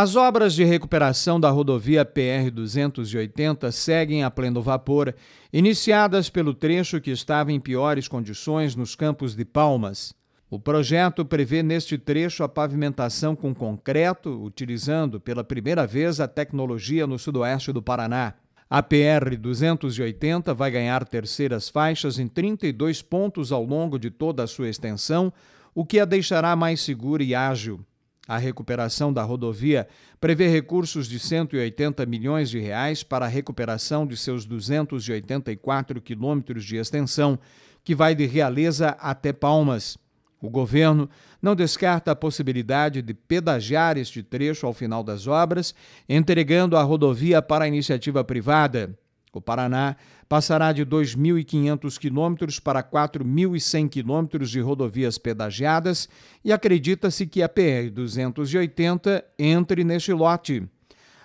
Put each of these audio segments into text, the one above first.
As obras de recuperação da rodovia PR-280 seguem a pleno vapor, iniciadas pelo trecho que estava em piores condições nos campos de Palmas. O projeto prevê neste trecho a pavimentação com concreto, utilizando pela primeira vez a tecnologia no sudoeste do Paraná. A PR-280 vai ganhar terceiras faixas em 32 pontos ao longo de toda a sua extensão, o que a deixará mais segura e ágil. A recuperação da rodovia prevê recursos de 180 milhões de reais para a recuperação de seus 284 quilômetros de extensão, que vai de Realeza até Palmas. O governo não descarta a possibilidade de pedagiar este trecho ao final das obras, entregando a rodovia para a iniciativa privada. O Paraná passará de 2.500 quilômetros para 4.100 quilômetros de rodovias pedagiadas e acredita-se que a PR-280 entre neste lote.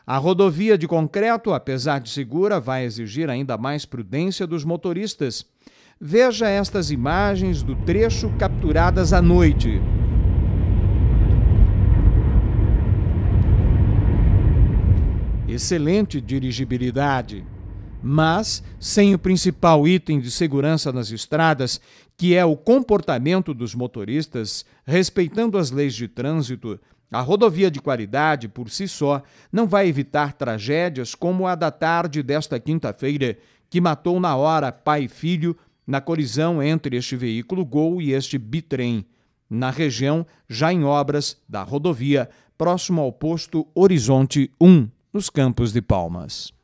A rodovia de concreto, apesar de segura, vai exigir ainda mais prudência dos motoristas. Veja estas imagens do trecho capturadas à noite. Excelente dirigibilidade. Mas, sem o principal item de segurança nas estradas, que é o comportamento dos motoristas, respeitando as leis de trânsito, a rodovia de qualidade, por si só, não vai evitar tragédias como a da tarde desta quinta-feira, que matou na hora pai e filho na colisão entre este veículo Gol e este bitrem, na região já em obras da rodovia, próximo ao posto Horizonte 1, nos Campos de Palmas.